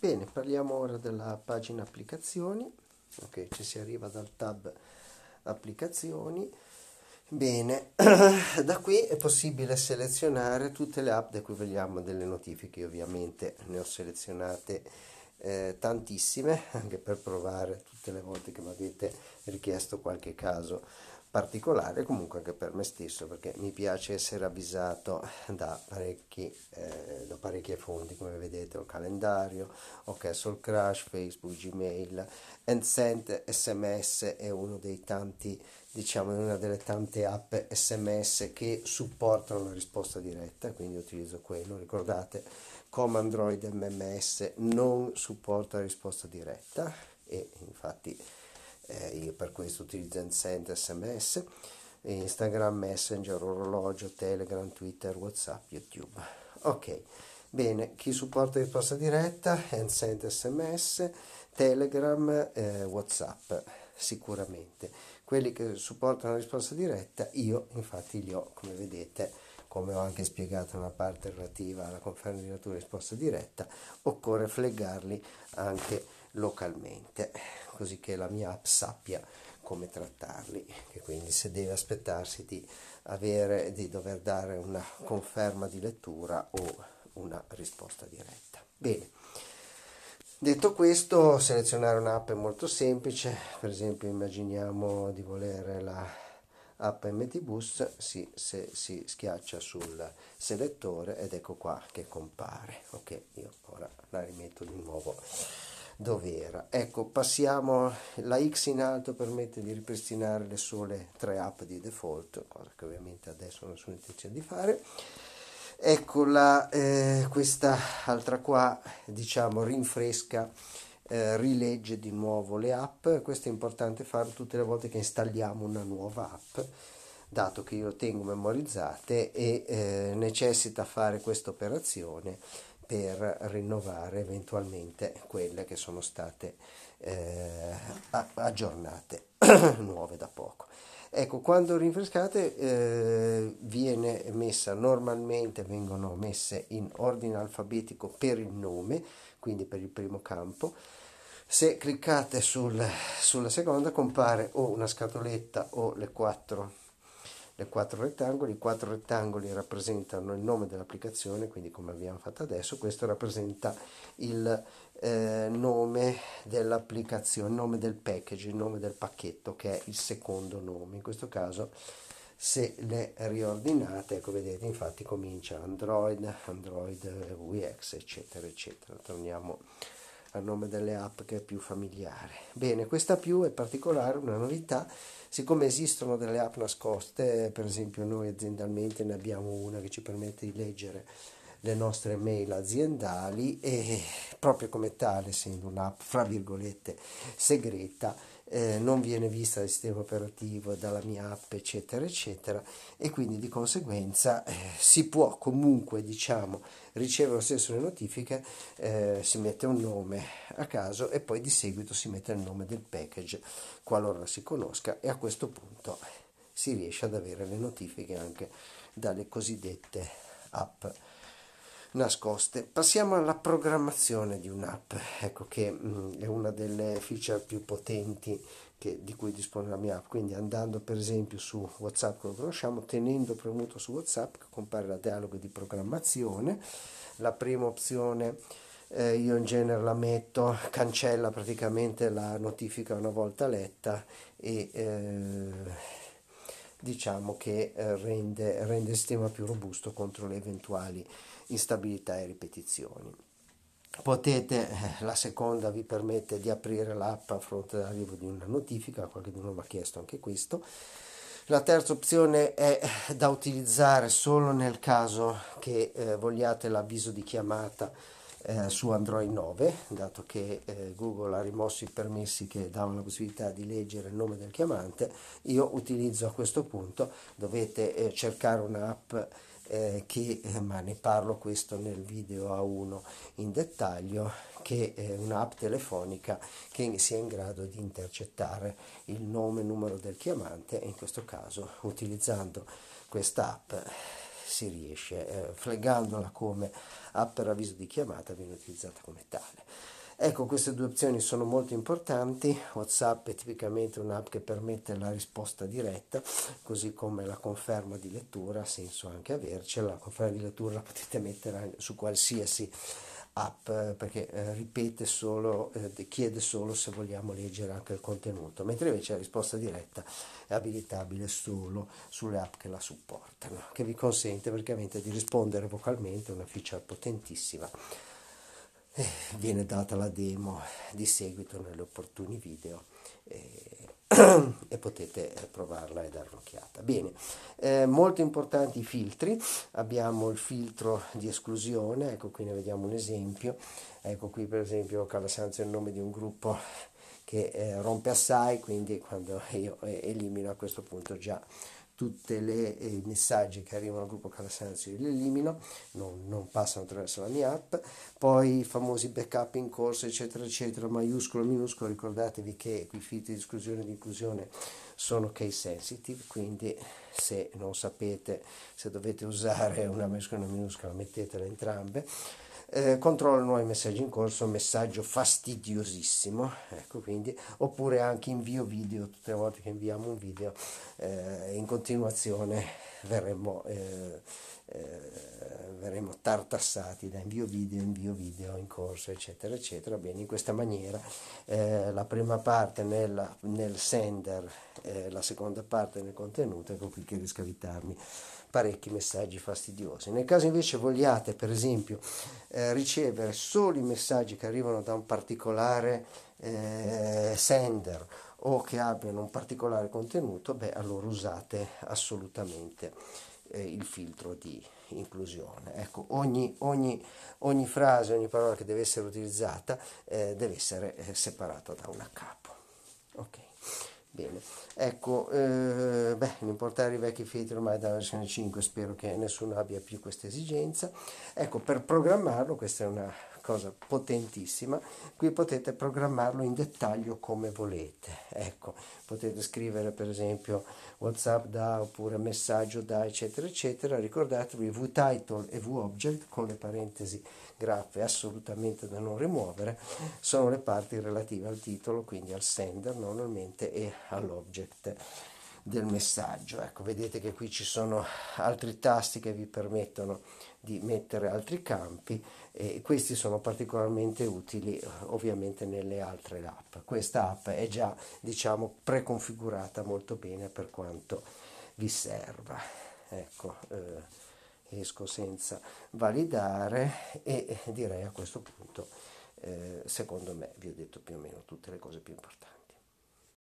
Bene, parliamo ora della pagina applicazioni, ok, ci si arriva dal tab applicazioni. Bene, da qui è possibile selezionare tutte le app da cui vogliamo delle notifiche, ovviamente ne ho selezionate eh, tantissime anche per provare tutte le volte che mi avete richiesto qualche caso particolare comunque anche per me stesso perché mi piace essere avvisato da, parecchi, eh, da parecchie fonti come vedete il calendario, ok, sul Crash, Facebook, Gmail and Send SMS è uno dei tanti diciamo una delle tante app SMS che supportano la risposta diretta quindi utilizzo quello ricordate come Android MMS non supporta la risposta diretta e infatti eh, io per questo utilizzo Send SMS, Instagram, Messenger, orologio, Telegram, Twitter, Whatsapp, YouTube. Ok, bene, chi supporta risposta diretta, Send SMS, Telegram, eh, Whatsapp, sicuramente. Quelli che supportano la risposta diretta, io infatti li ho, come vedete, come ho anche spiegato nella parte relativa alla conferma di natura risposta diretta, occorre fleggarli anche localmente, così che la mia app sappia come trattarli, che quindi se deve aspettarsi di, avere, di dover dare una conferma di lettura o una risposta diretta. Bene. Detto questo, selezionare un'app è molto semplice, per esempio immaginiamo di volere la app MTBus, si, se, si schiaccia sul selettore ed ecco qua che compare. Ok, io ora la rimetto di nuovo dov'era. Ecco, passiamo la X in alto permette di ripristinare le sole tre app di default, cosa che ovviamente adesso non sono intenzione di fare. Eccola, eh, questa altra qua, diciamo, rinfresca, eh, rilegge di nuovo le app. Questo è importante farlo tutte le volte che installiamo una nuova app dato che io tengo memorizzate e eh, necessita fare questa operazione per rinnovare eventualmente quelle che sono state eh, aggiornate, nuove da poco. Ecco, quando rinfrescate eh, viene messa normalmente, vengono messe in ordine alfabetico per il nome, quindi per il primo campo. Se cliccate sul, sulla seconda compare o una scatoletta o le quattro le quattro rettangoli, i quattro rettangoli rappresentano il nome dell'applicazione, quindi come abbiamo fatto adesso, questo rappresenta il eh, nome dell'applicazione, il nome del package, il nome del pacchetto che è il secondo nome. In questo caso se le riordinate, ecco vedete infatti comincia Android, Android UX eccetera eccetera. Torniamo a nome delle app che è più familiare. Bene, questa più è particolare, una novità, siccome esistono delle app nascoste, per esempio noi aziendalmente ne abbiamo una che ci permette di leggere le nostre mail aziendali e proprio come tale, essendo un'app fra virgolette segreta, eh, non viene vista dal sistema operativo, dalla mia app, eccetera, eccetera, e quindi di conseguenza eh, si può comunque, diciamo, ricevere lo stesso le notifiche, eh, si mette un nome a caso e poi di seguito si mette il nome del package, qualora si conosca, e a questo punto si riesce ad avere le notifiche anche dalle cosiddette app nascoste. Passiamo alla programmazione di un'app, ecco che mh, mm, è una delle feature più potenti che, di cui dispone la mia app. Quindi andando per esempio su WhatsApp che lo conosciamo, tenendo premuto su WhatsApp compare la dialogo di programmazione, la prima opzione eh, io in genere la metto, cancella praticamente la notifica una volta letta e eh, diciamo che eh, rende, rende il sistema più robusto contro le eventuali instabilità e ripetizioni. Potete, eh, la seconda vi permette di aprire l'app a fronte dell'arrivo di una notifica, qualcuno mi ha chiesto anche questo. La terza opzione è eh, da utilizzare solo nel caso che eh, vogliate l'avviso di chiamata eh, su Android 9, dato che eh, Google ha rimosso i permessi che davano la possibilità di leggere il nome del chiamante, io utilizzo a questo punto, dovete eh, cercare un'app eh, che, eh, ma ne parlo questo nel video A1 in dettaglio, che è un'app telefonica che sia in grado di intercettare il nome e numero del chiamante e in questo caso utilizzando questa app si riesce, eh, flaggandola come app per avviso di chiamata viene utilizzata come tale. Ecco, queste due opzioni sono molto importanti. WhatsApp è tipicamente un'app che permette la risposta diretta, così come la conferma di lettura, ha senso anche avercela. La conferma di lettura la potete mettere su qualsiasi app eh, perché eh, ripete solo, eh, chiede solo se vogliamo leggere anche il contenuto, mentre invece la risposta diretta è abilitabile solo sulle app che la supportano, che vi consente praticamente di rispondere vocalmente, una feature potentissima eh, viene data la demo di seguito negli opportuni video eh, e potete provarla e dare un'occhiata. Bene, eh, molto importanti i filtri, abbiamo il filtro di esclusione, ecco qui ne vediamo un esempio, ecco qui per esempio Calasanza è il nome di un gruppo che eh, rompe assai, quindi quando io eh, elimino a questo punto già tutti eh, i eh, messaggi che arrivano al gruppo Calasanzio li elimino, non, non, passano attraverso la mia app, poi i famosi backup in corso eccetera eccetera, maiuscolo, minuscolo, ricordatevi che i filtri di esclusione e di inclusione sono case sensitive, quindi se non sapete se dovete usare una maiuscola o una minuscola mettetela entrambe, eh, controllano i messaggi in corso, messaggio fastidiosissimo, ecco quindi, oppure anche invio video, tutte le volte che inviamo un video eh, in continuazione verremo, eh, eh verremo tartassati da invio video, invio video in corso, eccetera, eccetera. Bene, in questa maniera eh, la prima parte nella, nel sender, eh, la seconda parte nel contenuto, ecco qui che riesco a evitarmi parecchi messaggi fastidiosi. Nel caso invece vogliate, per esempio, eh, ricevere solo i messaggi che arrivano da un particolare eh, sender o che abbiano un particolare contenuto, beh, allora usate assolutamente eh, il filtro di inclusione. Ecco, ogni, ogni, ogni, frase, ogni parola che deve essere utilizzata eh, deve essere eh, separata da una capo. Okay. Bene, ecco, eh, beh, non portare i vecchi fieti ormai dalla versione 5, spero che nessuno abbia più questa esigenza. Ecco, per programmarlo, questa è una cosa potentissima. Qui potete programmarlo in dettaglio come volete. Ecco, potete scrivere per esempio WhatsApp da oppure messaggio da, eccetera, eccetera. Ricordatevi vTitle e vObject con le parentesi graffe assolutamente da non rimuovere sono le parti relative al titolo, quindi al sender normalmente e all'object del messaggio. Ecco, vedete che qui ci sono altri tasti che vi permettono di mettere altri campi e questi sono particolarmente utili eh, ovviamente nelle altre app. Questa app è già diciamo preconfigurata molto bene per quanto vi serva. Ecco, eh, esco senza validare e direi a questo punto eh, secondo me vi ho detto più o meno tutte le cose più importanti.